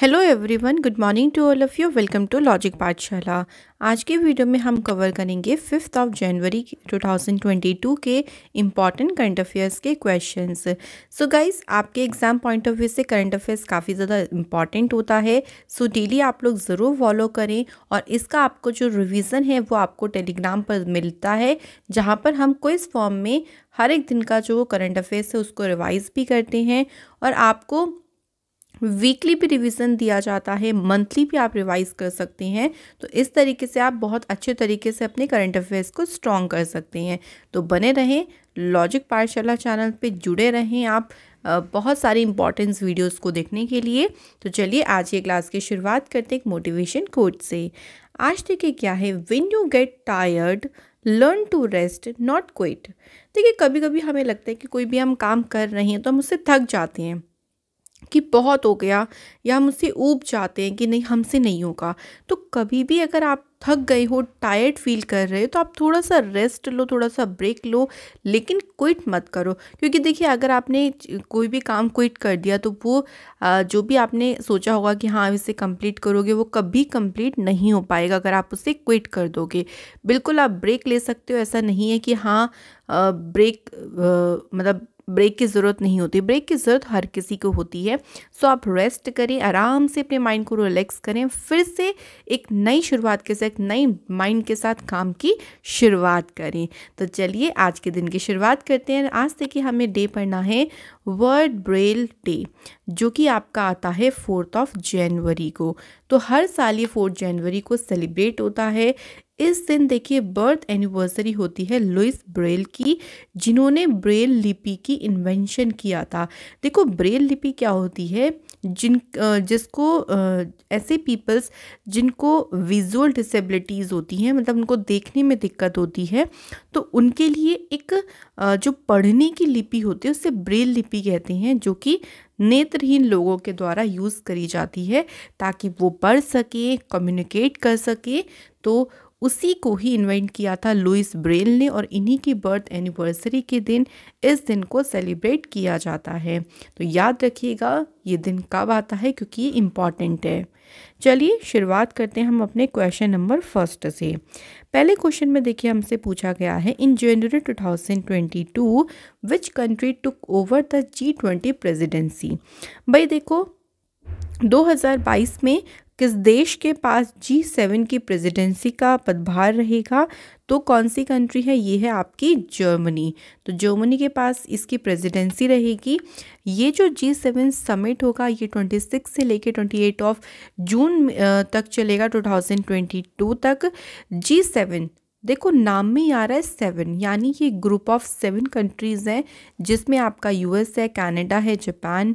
Hello everyone good morning to all of you welcome to logic Pathshala आज के video में हम कवर करेंगे फिफ्थ ऑफ जनवरी 2022 के इम्पॉर्टेंट करंट अफेयर्स के क्वेश्चंस सो गाइस आपके एग्ज़ाम पॉइंट ऑफ व्यू से करंट अफेयर्स काफ़ी ज़्यादा इम्पॉर्टेंट होता है सो so, डेली आप लोग ज़रूर फॉलो करें और इसका आपको जो रिविज़न है वो आपको टेलीग्राम पर मिलता है जहाँ पर हम कोई फॉर्म में हर एक दिन का जो करंट अफेयर्स है उसको रिवाइज़ भी करते हैं और आपको वीकली भी रिवीजन दिया जाता है मंथली भी आप रिवाइज कर सकते हैं तो इस तरीके से आप बहुत अच्छे तरीके से अपने करंट अफेयर्स को स्ट्रॉन्ग कर सकते हैं तो बने रहें लॉजिक पाठशाला चैनल पे जुड़े रहें आप बहुत सारी इंपॉर्टेंस वीडियोस को देखने के लिए तो चलिए आज ये क्लास की शुरुआत करते हैं एक मोटिवेशन कोच से आज देखिए क्या है when you get tired learn to rest not quit देखिए कभी कभी हमें लगता है कि कोई भी हम काम कर रहे हैं तो हम उससे थक जाते हैं कि बहुत हो गया या हम उससे ऊब जाते हैं कि नहीं हमसे नहीं होगा तो कभी भी अगर आप थक गए हो टायर्ड फील कर रहे हो तो आप थोड़ा सा रेस्ट लो थोड़ा सा ब्रेक लो लेकिन क्विट मत करो क्योंकि देखिए अगर आपने कोई भी काम क्विट कर दिया तो वो जो भी आपने सोचा होगा कि हाँ इसे कंप्लीट करोगे वो कभी कंप्लीट नहीं हो पाएगा अगर आप उसे क्विट कर दोगे बिल्कुल आप ब्रेक ले सकते हो ऐसा नहीं है कि हाँ ब्रेक मतलब ब्रेक की ज़रूरत नहीं होती ब्रेक की ज़रूरत हर किसी को होती है सो आप रेस्ट करें आराम से अपने माइंड को रिलैक्स करें फिर से एक नई शुरुआत के साथ नई माइंड के साथ काम की शुरुआत करें तो चलिए आज के दिन की शुरुआत करते हैं आज कि हमें डे पढ़ना है वर्ल्ड ब्रेल डे जो कि आपका आता है फोर्थ ऑफ जनवरी को तो हर साल ये फोर्थ जनवरी को सेलिब्रेट होता है इस दिन देखिए बर्थ एनिवर्सरी होती है लुइस ब्रेल की जिन्होंने ब्रेल लिपि की इन्वेंशन किया था देखो ब्रेल लिपि क्या होती है जिन जिसको ऐसे पीपल्स जिनको विजुअल डिसेबिलिटीज़ होती हैं मतलब उनको देखने में दिक्कत होती है तो उनके लिए एक जो पढ़ने की लिपि होती है उससे ब्रेल लिपि कहते हैं जो कि नेत्रहीन लोगों के द्वारा यूज़ करी जाती है ताकि वो पढ़ सकें कम्युनिकेट कर सकें तो उसी को ही इन्वाइट किया था लुइस ब्रेल ने और इन्हीं की बर्थ एनिवर्सरी के दिन इस दिन को सेलिब्रेट किया जाता है तो याद रखिएगा ये दिन कब आता है क्योंकि ये इम्पॉर्टेंट है चलिए शुरुआत करते हैं हम अपने क्वेश्चन नंबर फर्स्ट से पहले क्वेश्चन में देखिए हमसे पूछा गया है in January 2022 which country took over the G twenty presidency भाई देखो 2022 में किस देश के पास जी सेवन की प्रेसिडेंसी का पदभार रहेगा तो कौन सी कंट्री है ये है आपकी जर्मनी तो जर्मनी के पास इसकी प्रेसिडेंसी रहेगी ये जो जी सेवन समिट होगा ये ट्वेंटी सिक्स से लेके ट्वेंटी एट ऑफ जून तक चलेगा टू थाउजेंड ट्वेंटी टू तक जी सेवन देखो नाम में आ रहा है सेवन यानी ये ग्रुप ऑफ सेवन कंट्रीज़ हैं जिसमें आपका यूएस है कनाडा है जापान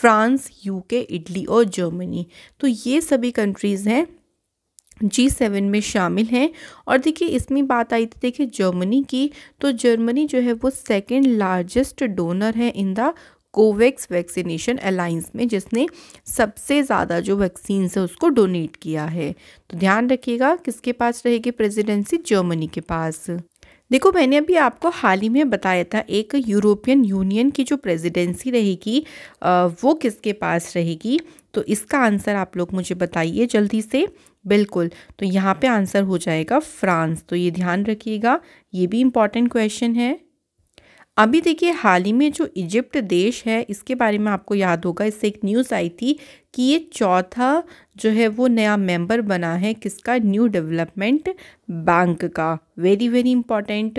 फ्रांस यूके इटली और जर्मनी तो ये सभी कंट्रीज़ हैं जी सेवन में शामिल हैं और देखिए इसमें बात आई थी देखिए जर्मनी की तो जर्मनी जो है वो सेकंड लार्जेस्ट डोनर है in the COVAX vaccination alliance में जिसने सबसे ज़्यादा जो वैक्सीन है उसको डोनेट किया है तो ध्यान रखिएगा किसके पास रहेगी प्रेसिडेंसी जर्मनी के पास देखो मैंने अभी आपको हाल ही में बताया था एक यूरोपियन यूनियन की जो प्रेसिडेंसी रहेगी वो किसके पास रहेगी तो इसका आंसर आप लोग मुझे बताइए जल्दी से बिल्कुल तो यहाँ पे आंसर हो जाएगा फ्रांस तो ये ध्यान रखिएगा ये भी इम्पॉर्टेंट क्वेश्चन है अभी देखिए हाल ही में जो इजिप्ट देश है इसके बारे में आपको याद होगा इससे एक न्यूज़ आई थी कि ये चौथा जो है वो नया मेंबर बना है किसका न्यू डेवलपमेंट बैंक का वेरी वेरी इंपॉर्टेंट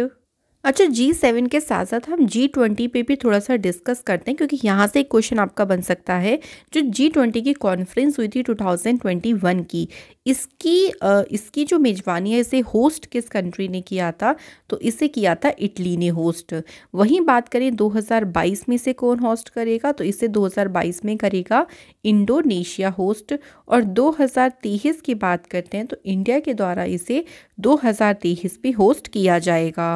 अच्छा जी सेवन के साथ साथ हम जी ट्वेंटी पे भी थोड़ा सा डिस्कस करते हैं क्योंकि यहाँ से एक क्वेश्चन आपका बन सकता है जो जी ट्वेंटी की कॉन्फ्रेंस हुई थी टू थाउजेंड ट्वेंटी वन की इसकी इसकी जो मेज़बानी है इसे होस्ट किस कंट्री ने किया था तो इसे किया था इटली ने होस्ट वहीं बात करें दो हज़ार बाईस में इसे कौन होस्ट करेगा तो इसे दो हज़ार बाईस में करेगा इंडोनेशिया होस्ट और दो हज़ार तेईस की बात करते हैं तो इंडिया के द्वारा इसे दो हज़ार तेईस होस्ट किया जाएगा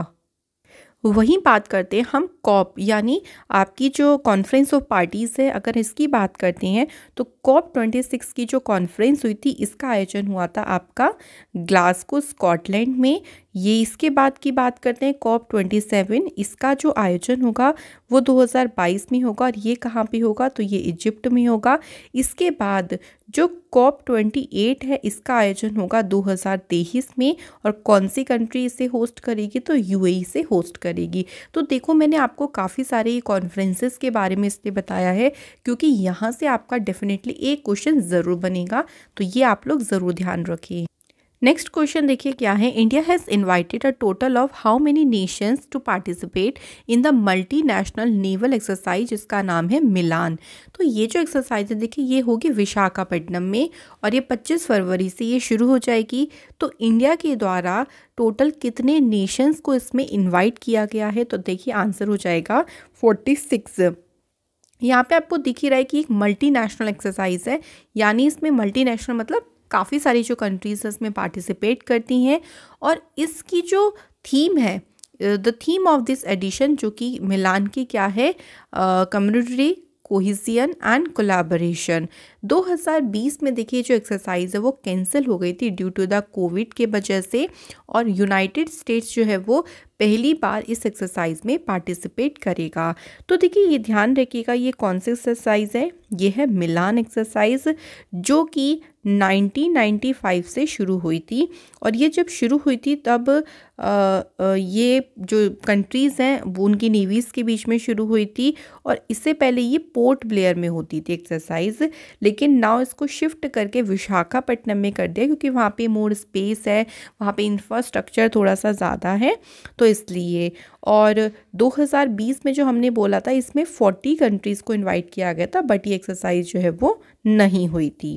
वहीं बात करते हैं हम कॉप यानी आपकी जो कॉन्फ्रेंस ऑफ पार्टीज़ है अगर इसकी बात करते हैं तो कॉप ट्वेंटी सिक्स की जो कॉन्फ्रेंस हुई थी इसका आयोजन हुआ था आपका ग्लासगो स्कॉटलैंड में ये इसके बाद की बात करते हैं कॉप ट्वेंटी सेवन इसका जो आयोजन होगा वो 2022 में होगा और ये कहाँ पे होगा तो ये इजिप्ट में होगा इसके बाद जो कॉप ट्वेंटी एट है इसका आयोजन होगा 2023 में और कौन सी कंट्री इसे होस्ट करेगी तो यूएई से होस्ट करेगी तो देखो मैंने आपको काफ़ी सारे कॉन्फ्रेंसेस के बारे में इसलिए बताया है क्योंकि यहाँ से आपका डेफिनेटली एक क्वेश्चन ज़रूर बनेगा तो ये आप लोग ज़रूर ध्यान रखें नेक्स्ट क्वेश्चन देखिए क्या है India has invited a total of how many nations to participate in the multi national naval exercise जिसका नाम है मिलान तो ये जो एक्सरसाइज है देखिए ये होगी विशाखापट्टनम में और ये 25 फरवरी से ये शुरू हो जाएगी तो इंडिया के द्वारा टोटल कितने नेशंस को इसमें इन्वाइट किया गया है तो देखिए आंसर हो जाएगा फोर्टी सिक्स यहाँ पे आपको दिख ही रहा है कि एक मल्टी नेशनल एक्सरसाइज है यानी इसमें मल्टी नेशनल मतलब काफ़ी सारी जो कंट्रीज़ है इसमें पार्टिसिपेट करती हैं और इसकी जो थीम है the theme of this edition जो कि मिलान की क्या है कम्युनिटी कोहिजियन एंड कोलाबोरेशन 2020 में देखिए जो एक्सरसाइज है वो कैंसिल हो गई थी ड्यू टू द कोविड के वजह से और यूनाइटेड स्टेट्स जो है वो पहली बार इस एक्सरसाइज में पार्टिसिपेट करेगा तो देखिए ये ध्यान रखिएगा ये कौन सी एक्सरसाइज है ये है मिलान एक्सरसाइज जो कि 1995 से शुरू हुई थी और ये जब शुरू हुई थी तब आ, आ, ये जो कंट्रीज़ हैं वो उनकी नेवीज़ के बीच में शुरू हुई थी और इससे पहले ये पोर्ट ब्लेयर में होती थी एक्सरसाइज लेकिन लेकिन नाउ इसको शिफ्ट करके विशाखापट्टनम में कर दिया क्योंकि वहाँ पे मोर स्पेस है वहाँ पे इंफ्रास्ट्रक्चर थोड़ा सा ज़्यादा है तो इसलिए और 2020 में जो हमने बोला था इसमें 40 कंट्रीज़ को इनवाइट किया गया था बट ये एक्सरसाइज जो है वो नहीं हुई थी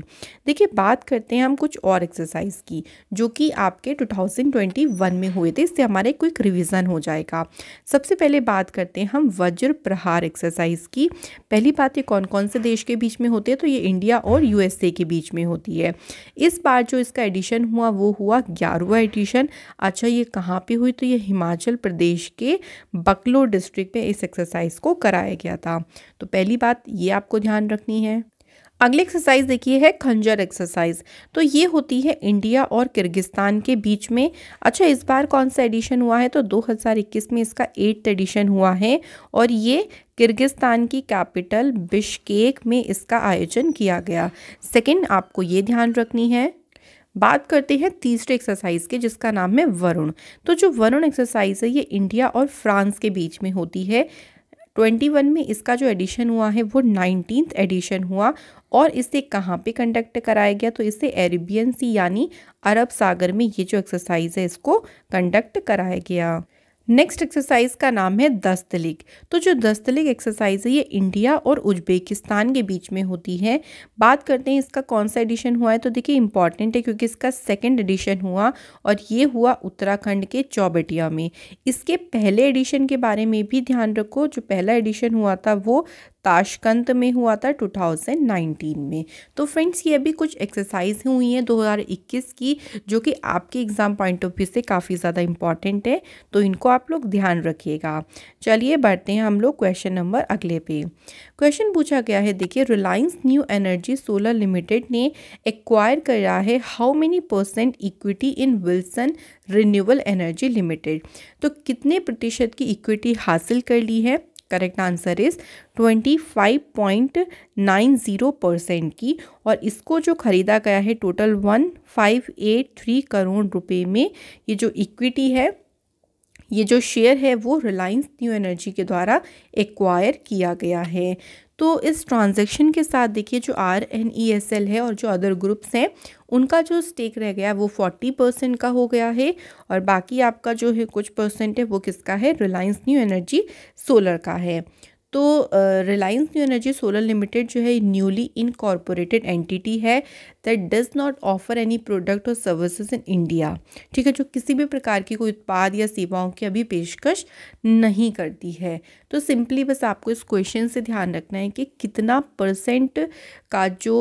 देखिए बात करते हैं हम कुछ और एक्सरसाइज की जो कि आपके 2021 में हुए थे इससे हमारा क्विक रिविज़न हो जाएगा सबसे पहले बात करते हैं हम वज्र प्रहार एक्सरसाइज की पहली बात ये कौन कौन से देश के बीच में होते हैं तो ये इंडिया और यूएसए के बीच में होती है इस बार जो इसका एडिशन हुआ वो हुआ ग्यारहवा एडिशन अच्छा ये कहाँ पर हुई तो ये हिमाचल प्रदेश के बकलो डिस्ट्रिक्ट में इस एक्सरसाइज को कराया गया था तो पहली बात ये आपको ध्यान रखनी है अगली एक्सरसाइज देखिए है खंजर एक्सरसाइज तो ये होती है इंडिया और किर्गिस्तान के बीच में अच्छा इस बार कौन सा एडिशन हुआ है तो 2021 में इसका एट्थ एडिशन हुआ है और ये किर्गिस्तान की कैपिटल बिशकेक में इसका आयोजन किया गया सेकंड आपको ये ध्यान रखनी है बात करते हैं तीसरे एक्सरसाइज के जिसका नाम है वरुण तो जो वरुण एक्सरसाइज है ये इंडिया और फ्रांस के बीच में होती है 21 में इसका जो एडिशन हुआ है वो नाइनटीन एडिशन हुआ और इसे कहाँ पे कंडक्ट कराया गया तो इसे अरेबियन सी यानी अरब सागर में ये जो एक्सरसाइज है इसको कंडक्ट कराया गया नेक्स्ट एक्सरसाइज का नाम है दस्तलिक तो जो दस्तलिक एक्सरसाइज है ये इंडिया और उज्बेकिस्तान के बीच में होती है बात करते हैं इसका कौन सा एडिशन हुआ है तो देखिए इंपॉर्टेंट है क्योंकि इसका सेकेंड एडिशन हुआ और ये हुआ उत्तराखंड के चौबटिया में इसके पहले एडिशन के बारे में भी ध्यान रखो जो पहला एडिशन हुआ था वो ताशकंत में हुआ था 2019 में तो फ्रेंड्स ये अभी कुछ एक्सरसाइज हुई हैं 2021 की जो कि आपके एग्ज़ाम पॉइंट ऑफ व्यू से काफ़ी ज़्यादा इम्पॉर्टेंट है तो इनको आप लोग ध्यान रखिएगा चलिए बढ़ते हैं हम लोग क्वेश्चन नंबर अगले पे क्वेश्चन पूछा गया है देखिए Reliance new energy solar limited ने एक्वायर करा है how many percent equity in Wilson renewable energy limited तो कितने प्रतिशत की इक्विटी हासिल कर ली है correct answer is twenty five point nine zero percent की और इसको जो ख़रीदा गया है total one five eight three crore रुपए में ये जो इक्विटी है ये जो शेयर है वो रिलायंस न्यू एनर्जी के द्वारा एक्वायर किया गया है तो इस ट्रांजैक्शन के साथ देखिए जो R N E S L है और जो अदर ग्रुप्स हैं उनका जो स्टेक रह गया वो फोर्टी परसेंट का हो गया है और बाकी आपका जो है कुछ परसेंट है वो किसका है रिलायंस न्यू एनर्जी सोलर का है तो Reliance new energy solar limited जो है न्यूली इनकॉर्पोरेटेड एंटिटी है that does not offer any product और सर्विसेज इन इंडिया ठीक है जो किसी भी प्रकार की कोई उत्पाद या सेवाओं की अभी पेशकश नहीं करती है तो सिंपली बस आपको इस क्वेश्चन से ध्यान रखना है कि कितना परसेंट का जो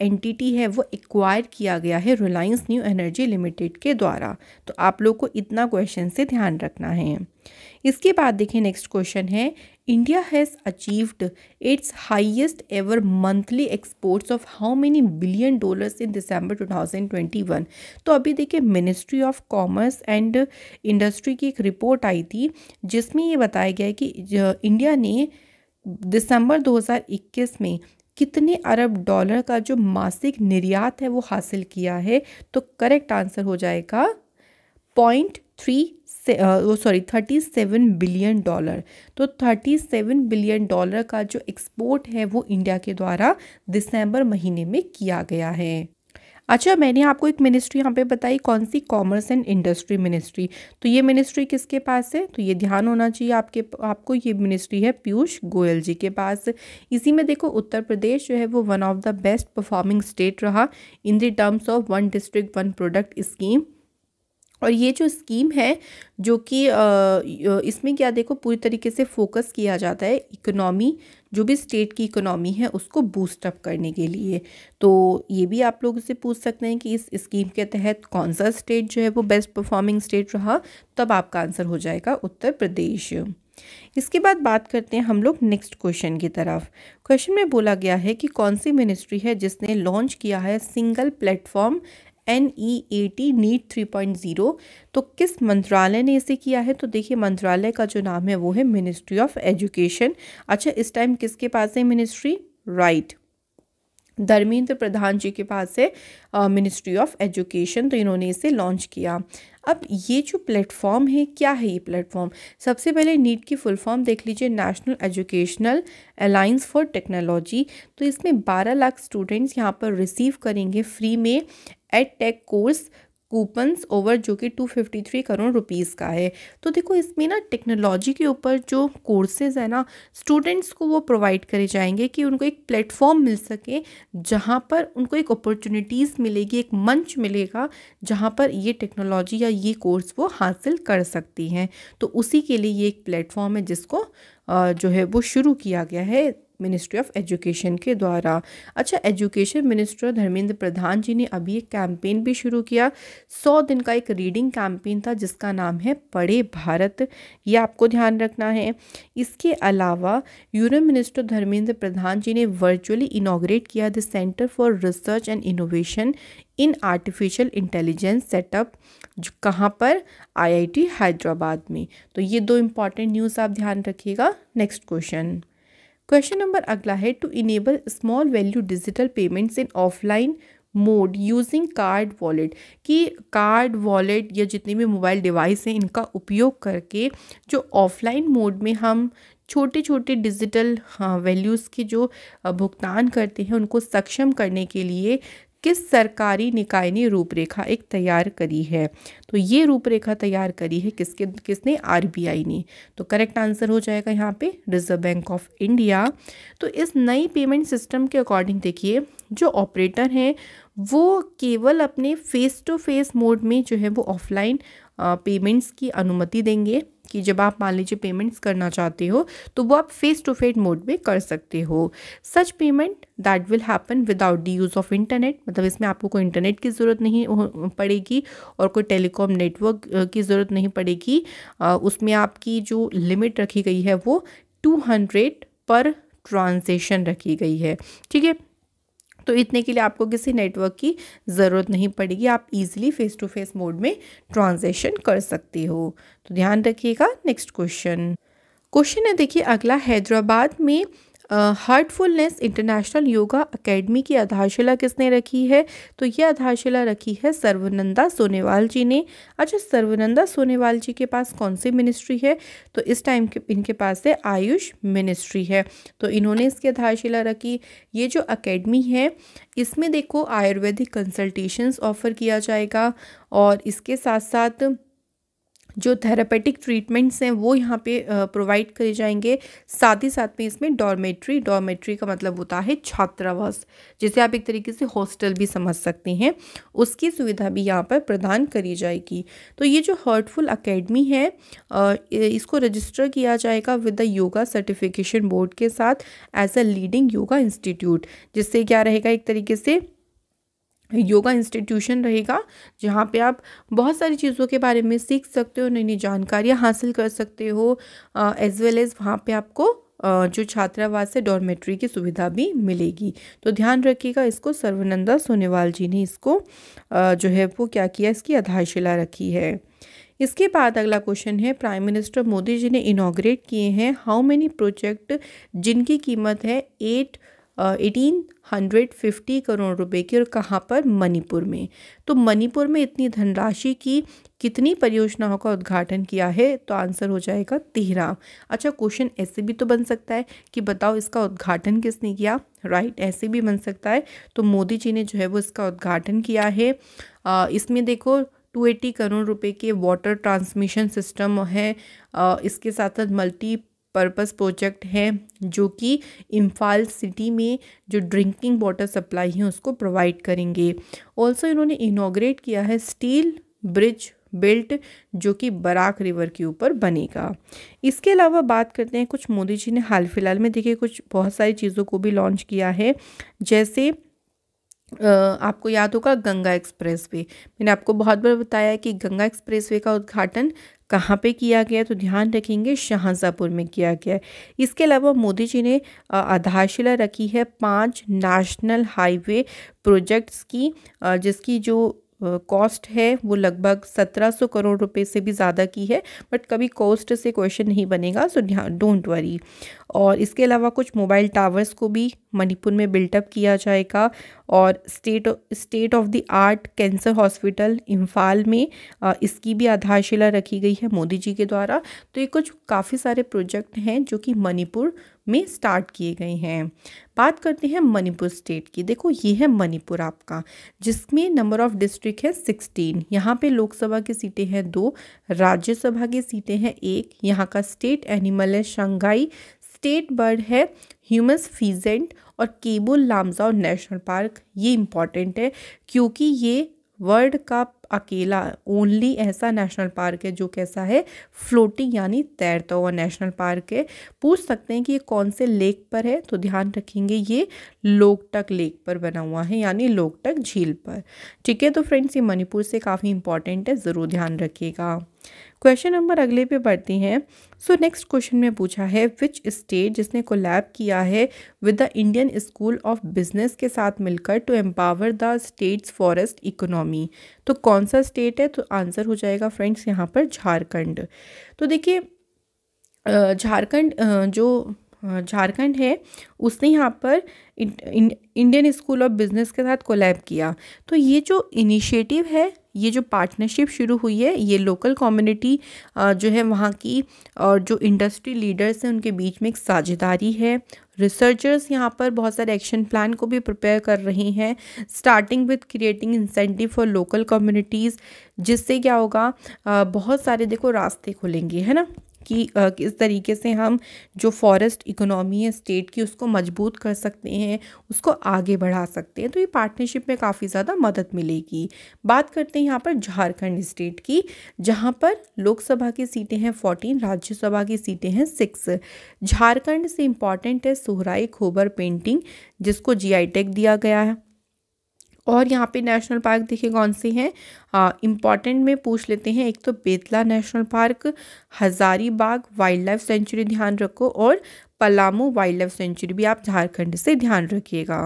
एंटिटी uh, है वो एक्वायर किया गया है रिलायंस न्यू एनर्जी लिमिटेड के द्वारा तो आप लोग को इतना क्वेश्चन से ध्यान रखना है इसके बाद देखिए नेक्स्ट क्वेश्चन है India has achieved its highest ever monthly exports of how many billion dollars in December 2021 तो अभी देखिए ministry of commerce and industry की एक रिपोर्ट आई थी जिसमें ये बताया गया कि इंडिया ने दिसंबर 2021 में कितने अरब डॉलर का जो मासिक निर्यात है वो हासिल किया है तो करेक्ट आंसर हो जाएगा पॉइंट थ्री वो sorry thirty seven billion dollar तो थर्टी सेवन बिलियन डॉलर का जो एक्सपोर्ट है वो इंडिया के द्वारा दिसंबर महीने में किया गया है अच्छा मैंने आपको एक मिनिस्ट्री यहाँ पे बताई कौन सी कॉमर्स एंड इंडस्ट्री मिनिस्ट्री तो ये मिनिस्ट्री किसके पास है तो ये ध्यान होना चाहिए आपके आपको ये मिनिस्ट्री है पीयूष गोयल जी के पास इसी में देखो उत्तर प्रदेश जो है वो one of the best performing state रहा in the terms of one district one product scheme और ये जो स्कीम है जो कि इसमें क्या देखो पूरी तरीके से फोकस किया जाता है इकोनॉमी जो भी स्टेट की इकोनॉमी है उसको बूस्टअप करने के लिए तो ये भी आप लोग से पूछ सकते हैं कि इस स्कीम के तहत कौन सा स्टेट जो है वो बेस्ट परफॉर्मिंग स्टेट रहा तब आपका आंसर हो जाएगा उत्तर प्रदेश इसके बाद बात करते हैं हम लोग नेक्स्ट क्वेश्चन की तरफ क्वेश्चन में बोला गया है कि कौन सी मिनिस्ट्री है जिसने लॉन्च किया है single platform N E A T NEAT three point zero तो किस मंत्रालय ने इसे किया है तो देखिए मंत्रालय का जो नाम है वो है मिनिस्ट्री ऑफ एजुकेशन अच्छा इस टाइम किसके पास है मिनिस्ट्री राइट धर्मेंद्र प्रधान जी के पास है मिनिस्ट्री ऑफ एजुकेशन तो इन्होंने इसे लॉन्च किया अब ये जो प्लेटफॉर्म है क्या है ये प्लेटफॉर्म सबसे पहले नीट की फुल फॉर्म देख लीजिए national educational alliance for technology तो इसमें 12 लाख स्टूडेंट्स यहाँ पर रिसीव करेंगे फ्री में edtech course coupons over जो कि 253 करोड़ रुपीस का है तो देखो इसमें ना टेक्नोलॉजी के ऊपर जो कोर्सेज है ना स्टूडेंट्स को वो प्रोवाइड करे जाएंगे कि उनको एक प्लेटफॉर्म मिल सके जहाँ पर उनको एक अपॉर्चुनिटीज़ मिलेगी एक मंच मिलेगा जहाँ पर ये टेक्नोलॉजी या ये कोर्स वो हासिल कर सकती हैं तो उसी के लिए ये एक प्लेटफॉर्म है जिसको जो है वो शुरू किया गया है मिनिस्ट्री ऑफ एजुकेशन के द्वारा अच्छा एजुकेशन मिनिस्टर धर्मेंद्र प्रधान जी ने अभी एक कैंपेन भी शुरू किया सौ दिन का एक रीडिंग कैंपेन था जिसका नाम है पढ़े भारत ये आपको ध्यान रखना है इसके अलावा यूनियन मिनिस्टर धर्मेंद्र प्रधान जी ने वर्चुअली इनाग्रेट किया the centre for research and innovation in artificial intelligence setup कहाँ पर आईआईटी हैदराबाद में तो ये दो इम्पॉर्टेंट न्यूज़ आप ध्यान रखिएगा नेक्स्ट क्वेश्चन क्वेश्चन नंबर अगला है to enable small value digital payments in offline mode using card wallet कि कार्ड वॉलेट या जितने भी मोबाइल डिवाइस हैं इनका उपयोग करके जो ऑफलाइन मोड में हम छोटे छोटे डिजिटल वैल्यूज़ के जो भुगतान करते हैं उनको सक्षम करने के लिए किस सरकारी निकाय ने रूपरेखा एक तैयार करी है तो ये रूपरेखा तैयार करी है किसके किसने आरबीआई ने तो करेक्ट आंसर हो जाएगा यहाँ पे रिजर्व बैंक ऑफ इंडिया तो इस नई पेमेंट सिस्टम के अकॉर्डिंग देखिए जो ऑपरेटर हैं वो केवल अपने फेस टू फेस मोड में जो है वो ऑफलाइन पेमेंट्स की अनुमति देंगे कि जब आप मान लीजिए पेमेंट्स करना चाहते हो तो वो आप फेस टू फेस मोड में कर सकते हो such payment that will happen without the use of internet मतलब इसमें आपको कोई इंटरनेट की ज़रूरत नहीं पड़ेगी और कोई टेलीकॉम नेटवर्क की ज़रूरत नहीं पड़ेगी उसमें आपकी जो लिमिट रखी गई है वो टू हंड्रेड पर ट्रांजेक्शन रखी गई है ठीक है तो इतने के लिए आपको किसी नेटवर्क की ज़रूरत नहीं पड़ेगी आप easily face to face mode में ट्रांजेक्शन कर सकते हो तो ध्यान रखिएगा नेक्स्ट क्वेश्चन क्वेश्चन है देखिए अगला हैदराबाद में हार्टफुलनेस इंटरनेशनल योगा एकेडमी की आधारशिला किसने रखी है तो ये आधारशिला रखी है सर्वनंदा सोनेवाल जी ने अच्छा सर्वनंदा सोनेवाल जी के पास कौन सी मिनिस्ट्री है तो इस टाइम के इनके पास है आयुष मिनिस्ट्री है तो इन्होंने इसकी आधारशिला रखी ये जो अकेडमी है इसमें देखो आयुर्वेदिक कंसल्टेशंस ऑफर किया जाएगा और इसके साथ साथ जो थेरापेटिक ट्रीटमेंट्स हैं वो यहाँ पे प्रोवाइड करे जाएंगे साथ ही साथ में इसमें डॉर्मेट्री डॉर्मेट्री का मतलब होता है छात्रावास जिसे आप एक तरीके से हॉस्टल भी समझ सकते हैं उसकी सुविधा भी यहाँ पर प्रदान करी जाएगी तो ये जो हर्टफुल अकेडमी है इसको रजिस्टर किया जाएगा with the yoga certification board के साथ as a leading yoga institute जिससे क्या रहेगा एक तरीके से योगा इंस्टीट्यूशन रहेगा जहाँ पे आप बहुत सारी चीज़ों के बारे में सीख सकते हो नई नई जानकारियाँ हासिल कर सकते हो एज़ वेल एज़ वहाँ पे आपको जो छात्रावास है डॉर्मेट्री की सुविधा भी मिलेगी तो ध्यान रखिएगा इसको सर्वानंदा सोनेवाल जी ने इसको जो है वो क्या किया इसकी आधारशिला रखी है इसके बाद अगला क्वेश्चन है प्राइम मिनिस्टर मोदी जी ने इनाग्रेट किए हैं हाउ मेनी प्रोजेक्ट जिनकी कीमत है at eighteen hundred fifty crore रुपए की और कहाँ पर मणिपुर में तो मणिपुर में इतनी धनराशि की कितनी परियोजनाओं का उद्घाटन किया है तो आंसर हो जाएगा तेहरा अच्छा क्वेश्चन ऐसे भी तो बन सकता है कि बताओ इसका उद्घाटन किसने किया राइट right, ऐसे भी बन सकता है तो मोदी जी ने जो है वो इसका उद्घाटन किया है इसमें देखो टू एटी करोड़ रुपए के वाटर ट्रांसमिशन सिस्टम है इसके साथ साथ मल्टी पर्पस प्रोजेक्ट है जो कि इम्फाल सिटी में जो ड्रिंकिंग वाटर सप्लाई है उसको प्रोवाइड करेंगे ऑल्सो इन्होंने इनोग्रेट किया है स्टील ब्रिज बेल्ट जो कि बराक रिवर के ऊपर बनेगा इसके अलावा बात करते हैं कुछ मोदी जी ने हाल फिलहाल में देखिए कुछ बहुत सारी चीज़ों को भी लॉन्च किया है जैसे आपको याद होगा गंगा एक्सप्रेस वे मैंने आपको बहुत बार बताया कि गंगा एक्सप्रेस वे का उद्घाटन कहाँ पे किया गया तो ध्यान रखेंगे शाहजहाँपुर में किया गया इसके अलावा मोदी जी ने आधारशिला रखी है पांच नेशनल हाईवे प्रोजेक्ट्स की जिसकी जो कॉस्ट है वो लगभग सत्रह सौ करोड़ रुपए से भी ज़्यादा की है बट कभी कॉस्ट से क्वेश्चन नहीं बनेगा सो ध्यान डोंट वरी और इसके अलावा कुछ मोबाइल टावर्स को भी मणिपुर में बिल्टअप किया जाएगा और state state of the art cancer hospital Imphal में इसकी भी आधारशिला रखी गई है मोदी जी के द्वारा तो ये कुछ काफ़ी सारे प्रोजेक्ट हैं जो कि मणिपुर में स्टार्ट किए गए हैं बात करते हैं मणिपुर स्टेट की देखो ये है मणिपुर आपका जिसमें नंबर ऑफ डिस्ट्रिक्ट है सिक्सटीन यहाँ पे लोकसभा की सीटें हैं दो राज्यसभा की सीटें हैं एक यहाँ का स्टेट एनिमल है शंघाई स्टेट बर्ड है ह्यूमस फीजेंट और केबुल लामजाओ नेशनल पार्क ये इम्पॉर्टेंट है क्योंकि ये वर्ल्ड का अकेला ओनली ऐसा नेशनल पार्क है जो कैसा है फ्लोटिंग यानी तैरता हुआ नेशनल पार्क है पूछ सकते हैं कि ये कौन से लेक पर है तो ध्यान रखेंगे ये लोकटक लेक पर बना हुआ है यानी लोकटक झील पर ठीक है तो फ्रेंड्स ये मणिपुर से काफ़ी इंपॉर्टेंट है ज़रूर ध्यान रखिएगा क्वेश्चन नंबर अगले पे बढ़ती हैं सो नेक्स्ट क्वेश्चन में पूछा है विच स्टेट जिसने कोलैब किया है with the Indian school of business के साथ मिलकर to empower the states forest economy तो कौन सा स्टेट है तो आंसर हो जाएगा फ्रेंड्स यहाँ पर झारखंड तो देखिए झारखंड जो झारखंड है उसने यहाँ पर इंडियन स्कूल ऑफ बिजनेस के साथ कोलैब किया तो ये जो इनिशिएटिव है ये जो पार्टनरशिप शुरू हुई है ये लोकल कम्युनिटी जो है वहाँ की और जो इंडस्ट्री लीडर्स हैं उनके बीच में एक साझेदारी है रिसर्चर्स यहाँ पर बहुत सारे एक्शन प्लान को भी प्रिपेयर कर रहे हैं starting with creating incentive for local communities जिससे क्या होगा बहुत सारे देखो रास्ते खुलेंगे है ना कि किस तरीके से हम जो फॉरेस्ट इकोनॉमी है स्टेट की उसको मजबूत कर सकते हैं उसको आगे बढ़ा सकते हैं तो ये पार्टनरशिप में काफ़ी ज़्यादा मदद मिलेगी बात करते हैं यहाँ पर झारखंड स्टेट की जहाँ पर लोकसभा की सीटें हैं फोर्टीन राज्यसभा की सीटें हैं सिक्स झारखंड से इम्पॉर्टेंट है सोहराई खोबर पेंटिंग जिसको जी टैग दिया गया है और यहाँ पे नेशनल पार्क देखिए कौन से हैं इम्पॉर्टेंट में पूछ लेते हैं एक तो Betla national park Hazaribagh wildlife sanctuary ध्यान रखो और पलामू वाइल्ड लाइफ सेंचुरी भी आप झारखंड से ध्यान रखिएगा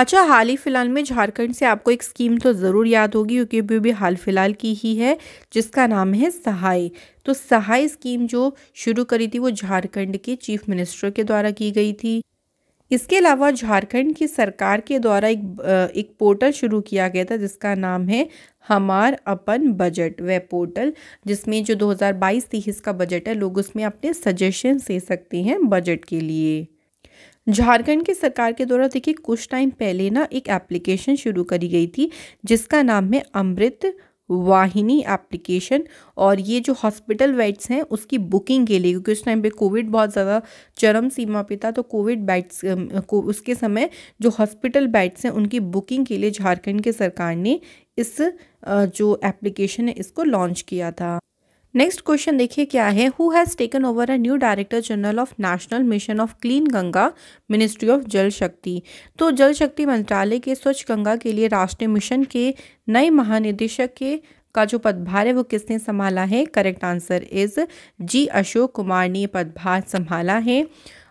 अच्छा हाल ही फिलहाल में झारखंड से आपको एक स्कीम तो ज़रूर याद होगी क्योंकि अभी भी हाल फिलहाल की ही है जिसका नाम है सहाय तो सहाय स्कीम जो शुरू करी थी वो झारखंड के चीफ मिनिस्टर के द्वारा की गई थी इसके अलावा झारखंड की सरकार के द्वारा एक एक पोर्टल शुरू किया गया था जिसका नाम है हमार अपन बजट वेब पोर्टल जिसमें जो 2022-23 का बजट है लोग उसमें अपने सजेशन दे सकते हैं बजट के लिए झारखंड की सरकार के द्वारा देखिए कुछ टाइम पहले ना एक एप्लीकेशन शुरू करी गई थी जिसका नाम है अमृत वाहिनी एप्लीकेशन और ये जो हॉस्पिटल बेड्स हैं उसकी बुकिंग के लिए क्योंकि उस टाइम पे कोविड बहुत ज़्यादा चरम सीमा पे था तो कोविड बेड्स को उसके समय जो हॉस्पिटल बेड्स हैं उनकी बुकिंग के लिए झारखंड के सरकार ने इस जो एप्लीकेशन है इसको लॉन्च किया था नेक्स्ट क्वेश्चन देखिए क्या है who has taken over a new director general of national mission of clean Ganga ministry of Jal Shakti तो जल शक्ति मंत्रालय के स्वच्छ गंगा के लिए राष्ट्रीय मिशन के नए महानिदेशक के का जो पदभार है वो किसने संभाला है correct answer is G Ashok Kumar ने पदभार संभाला है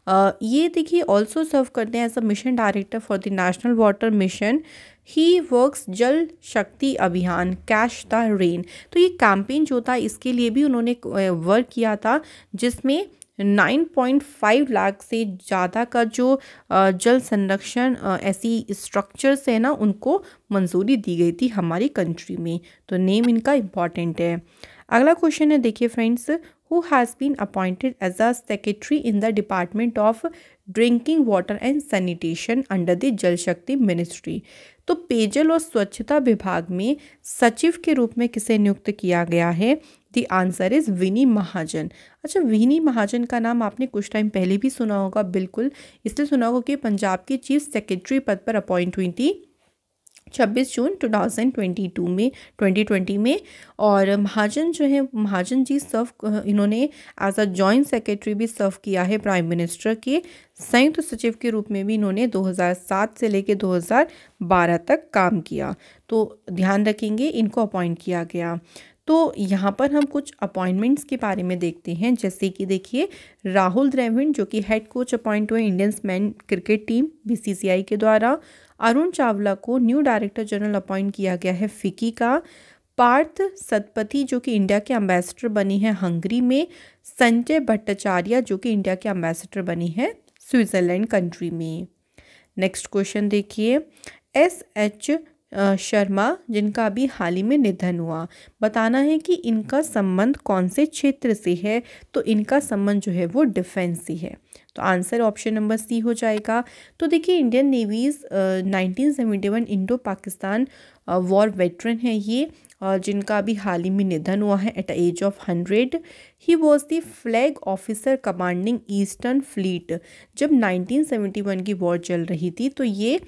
आ, ये देखिए ऑल्सो सर्व करते हैं as a mission director for the national water mission he works Jal Shakti अभियान कैश द रेन तो ये कैंपेन जो था इसके लिए भी उन्होंने वर्क किया था जिसमें 9.5 लाख से ज़्यादा का जो जल संरक्षण ऐसी स्ट्रक्चर्स है ना उनको मंजूरी दी गई थी हमारी कंट्री में तो नेम इनका इम्पॉर्टेंट है अगला क्वेश्चन है देखिए friends who has been appointed as a secretary in the Department of Drinking Water and Sanitation under the Jal Shakti Ministry. तो पेयजल और स्वच्छता विभाग में सचिव के रूप में किसे नियुक्त किया गया है दी आंसर इज़ विनी महाजन अच्छा विनी महाजन का नाम आपने कुछ टाइम पहले भी सुना होगा बिल्कुल इसलिए सुना होगा कि पंजाब की चीफ सेक्रेटरी पद पर अपॉइंट हुई थी छब्बीस June two thousand twenty two में ट्वेंटी ट्वेंटी में और महाजन जो है महाजन जी सर्व इन्होंने एज अ जॉइंट सेक्रेटरी भी सर्व किया है प्राइम मिनिस्टर के संयुक्त तो सचिव के रूप में भी इन्होंने 2007 से लेकर 2012 तक काम किया तो ध्यान रखेंगे इनको अपॉइंट किया गया तो यहाँ पर हम कुछ अपॉइंटमेंट्स के बारे में देखते हैं जैसे कि देखिए राहुल द्रविड़ जो कि हेड कोच अपॉइंट हुए Indians man cricket team BCCI के द्वारा अरुण चावला को न्यू डायरेक्टर जनरल अपॉइंट किया गया है फिकी का पार्थ सतपति जो कि इंडिया के अम्बेसडर बनी है हंगरी में संजय भट्टाचार्य जो कि इंडिया के अम्बेसडर बनी है स्विट्ज़रलैंड कंट्री में नेक्स्ट क्वेश्चन देखिए एस एच शर्मा जिनका अभी हाल ही में निधन हुआ बताना है कि इनका संबंध कौन से क्षेत्र से है तो इनका संबंध जो है वो डिफेंस से है तो आंसर ऑप्शन नंबर सी हो जाएगा तो देखिए Indian navy's nineteen seventy one Indo Pakistan war veteran है ये और जिनका अभी हाल ही में निधन हुआ है at age of hundred he was the flag officer commanding eastern fleet जब 1971 की वॉर चल रही थी तो ये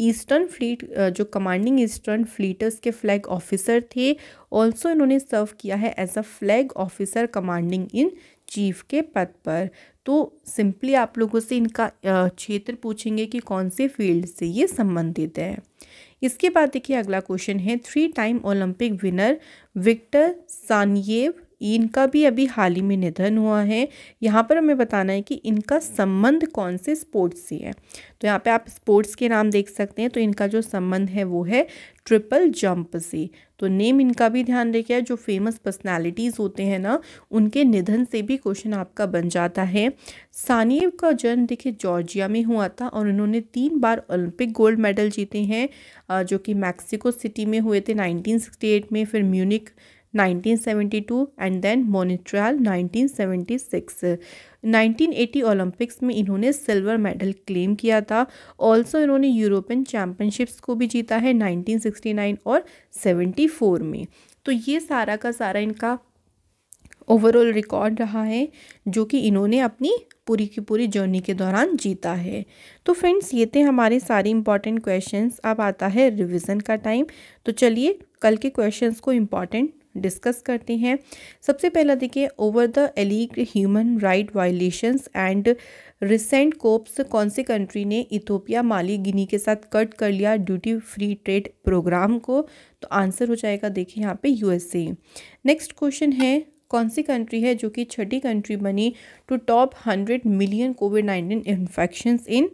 ईस्टर्न फ्लीट जो कमांडिंग ईस्टर्न फ्लीटर्स के फ्लैग ऑफिसर थे ऑल्सो इन्होंने सर्व किया है as a flag officer commanding in chief के पद पर तो सिंपली आप लोगों से इनका क्षेत्र पूछेंगे कि कौन से फील्ड से ये संबंधित है इसके बाद देखिए अगला क्वेश्चन है three time Olympic winner Victor Saneyev इनका भी अभी हाल ही में निधन हुआ है यहाँ पर हमें बताना है कि इनका संबंध कौन से स्पोर्ट्स से है तो यहाँ पे आप स्पोर्ट्स के नाम देख सकते हैं तो इनका जो संबंध है वो है ट्रिपल जंप से तो नेम इनका भी ध्यान रखिए जो फेमस पर्सनालिटीज़ होते हैं ना उनके निधन से भी क्वेश्चन आपका बन जाता है सानिएव का जन्म देखिए जॉर्जिया में हुआ था और उन्होंने तीन बार ओलंपिक गोल्ड मेडल जीते हैं जो कि मैक्सिको सिटी में हुए थे 1968 में फिर Munich 1972 and then Montreal 1976 1980 Olympics में इन्होंने सिल्वर मेडल क्लेम किया था ऑल्सो इन्होंने यूरोपियन चैम्पियनशिप्स को भी जीता है 1969 और 74 में तो ये सारा का सारा इनका ओवरऑल रिकॉर्ड रहा है जो कि इन्होंने अपनी पूरी की पूरी जर्नी के दौरान जीता है तो फ्रेंड्स ये थे हमारे सारे इंपॉर्टेंट क्वेश्चंस अब आता है रिवीजन का टाइम तो चलिए कल के क्वेश्चंस को इम्पॉर्टेंट डिस्कस करते हैं सबसे पहला देखिए ओवर द एलीग human rights violations and recent coups कौन सी कंट्री ने इथोपिया माली गिनी के साथ कट कर लिया ड्यूटी फ्री ट्रेड प्रोग्राम को तो आंसर हो जाएगा देखिए यहाँ पे यूएसए नेक्स्ट क्वेश्चन है कौन सी कंट्री है जो कि छठी कंट्री बनी to top hundred million covid nineteen infection in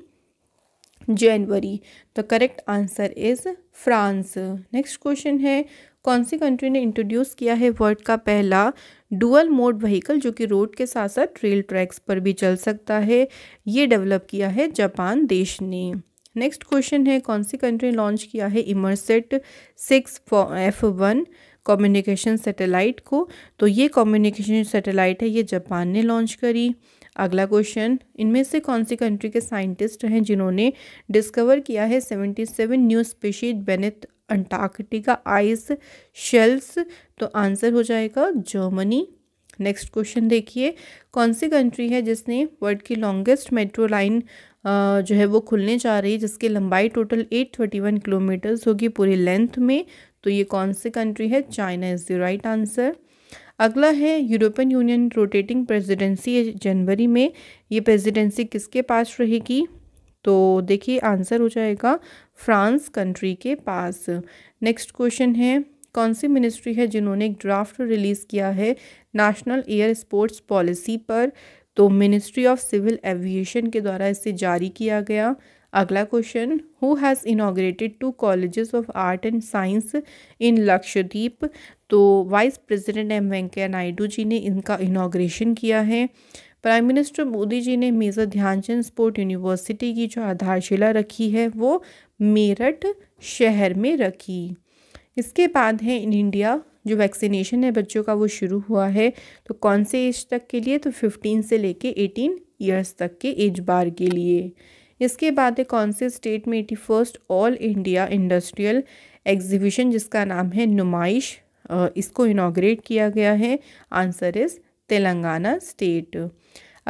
January the correct answer is France next question है कौन सी कंट्री ने इंट्रोड्यूस किया है वर्ल्ड का पहला डुअल मोड व्हीकल जो कि रोड के साथ साथ रेल ट्रैक्स पर भी चल सकता है ये डेवलप किया है जापान देश ने नेक्स्ट क्वेश्चन है कौन सी कंट्री ने लॉन्च किया है Inmarsat six F one communication satellite को तो ये कम्युनिकेशन सैटेलाइट है ये जापान ने लॉन्च करी अगला क्वेश्चन इनमें से कौन सी कंट्री के साइंटिस्ट हैं जिन्होंने डिस्कवर किया है seventy seven new species beneath Antarctica ice shelves तो आंसर हो जाएगा जर्मनी नेक्स्ट क्वेश्चन देखिए कौन सी कंट्री है जिसने वर्ल्ड की लॉन्गेस्ट मेट्रो लाइन जो है वो खुलने जा रही है जिसकी लंबाई total eight thirty one kilometers होगी पूरी लेंथ में तो ये कौन सी कंट्री है China is the right answer अगला है European union rotating presidency January में ये प्रेसिडेंसी किसके पास रहेगी तो देखिए आंसर हो जाएगा फ्रांस कंट्री के पास नेक्स्ट क्वेश्चन है कौन सी मिनिस्ट्री है जिन्होंने एक ड्राफ्ट रिलीज़ किया है नेशनल एयर स्पोर्ट्स पॉलिसी पर तो मिनिस्ट्री ऑफ सिविल एविएशन के द्वारा इसे जारी किया गया अगला question who has inaugurated two colleges of art and science in Lakshadweep तो vice president M Venkaiah Naidu ji ने इनका इनाग्रेशन किया है प्राइम मिनिस्टर मोदी जी ने मेजर ध्यानचंद स्पोर्ट यूनिवर्सिटी की जो आधारशिला रखी है वो मेरठ शहर में रखी इसके बाद है इन इंडिया जो वैक्सीनेशन है बच्चों का वो शुरू हुआ है तो कौन से एज तक के लिए तो फिफ्टीन से लेके एटीन ईयर्स तक के एज बार के लिए इसके बाद है कौन से स्टेट में eighty first all India industrial exhibition जिसका नाम है नुमाइश इसको इनाग्रेट किया गया है आंसर इज़ तेलंगाना स्टेट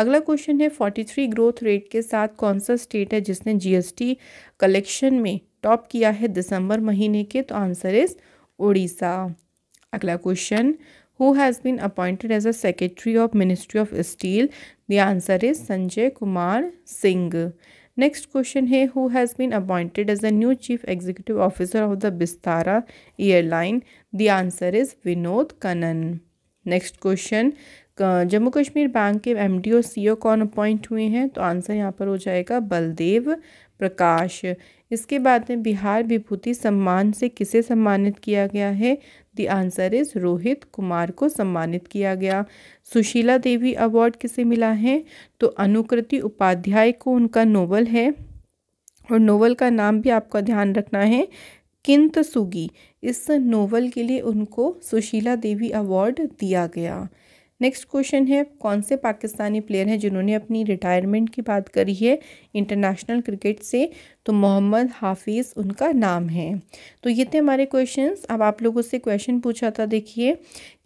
अगला क्वेश्चन है फोर्टी थ्री ग्रोथ रेट के साथ कौन सा स्टेट है जिसने जीएसटी कलेक्शन में टॉप किया है दिसंबर महीने के तो आंसर इज उड़ीसा अगला question who has been appointed as a secretary of ministry of steel the answer is Sanjay Kumar Singh next question है who has been appointed as a new chief executive officer of the Vistara airline the answer is Vinod Kannan next question Jammu Kashmir bank के M D ओ C O कौन appoint हुए हैं तो answer यहाँ पर हो जाएगा बलदेव प्रकाश इसके बाद में बिहार विभूति सम्मान से किसे सम्मानित किया गया है the answer is Rohit Kumar को सम्मानित किया गया सुशीला देवी अवार्ड किसे मिला है तो अनुकृति उपाध्याय को उनका नोवल है और नोवल का नाम भी आपका ध्यान रखना है किंत सुगी इस नोवल के लिए उनको सुशीला देवी अवार्ड दिया गया नेक्स्ट क्वेश्चन है कौन से पाकिस्तानी प्लेयर हैं जिन्होंने अपनी रिटायरमेंट की बात करी है इंटरनेशनल क्रिकेट से तो मोहम्मद हाफिज़ उनका नाम है तो ये थे हमारे क्वेश्चंस अब आप लोगों से क्वेश्चन पूछा था देखिए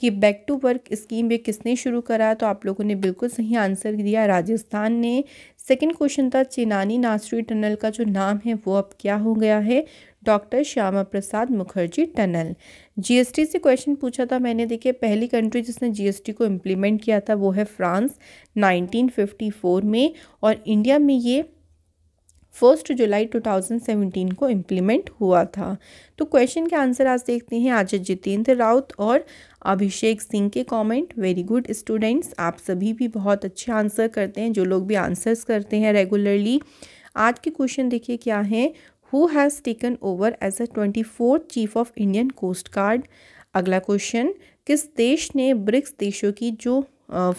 कि बैक टू वर्क स्कीम ये किसने शुरू करा तो आप लोगों ने बिल्कुल सही आंसर दिया राजस्थान ने सेकेंड क्वेश्चन था चेनानी नासरी टनल का जो नाम है वो अब क्या हो गया है doctor Shyama Prasad Mukherjee tunnel GST से क्वेश्चन पूछा था मैंने देखिए पहली कंट्री जिसने जीएसटी को इम्प्लीमेंट किया था वो है फ्रांस 1954 में और इंडिया में ये फर्स्ट जुलाई 2017 को इम्प्लीमेंट हुआ था तो क्वेश्चन के आंसर आज देखते हैं आज जितेंद्र राउत और अभिषेक सिंह के कमेंट वेरी गुड स्टूडेंट्स आप सभी भी बहुत अच्छे आंसर करते हैं जो लोग भी आंसर्स करते हैं रेगुलरली आज के क्वेश्चन देखिए क्या है who has taken over as a twenty fourth chief of Indian coast guard अगला क्वेश्चन किस देश ने ब्रिक्स देशों की जो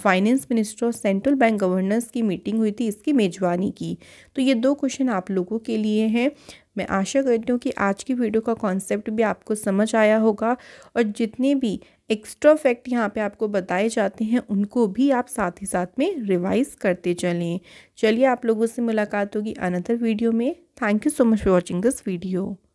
फाइनेंस मिनिस्टर और सेंट्रल बैंक गवर्नर्स की मीटिंग हुई थी इसकी मेजबानी की तो ये दो क्वेश्चन आप लोगों के लिए हैं मैं आशा करती हूँ कि आज की वीडियो का कॉन्सेप्ट भी आपको समझ आया होगा और जितने भी एक्स्ट्रा फैक्ट यहाँ पे आपको बताए जाते हैं उनको भी आप साथ ही साथ में रिवाइज करते चलें चलिए आप लोगों से मुलाकात होगी अनदर वीडियो में thank you so much for watching this video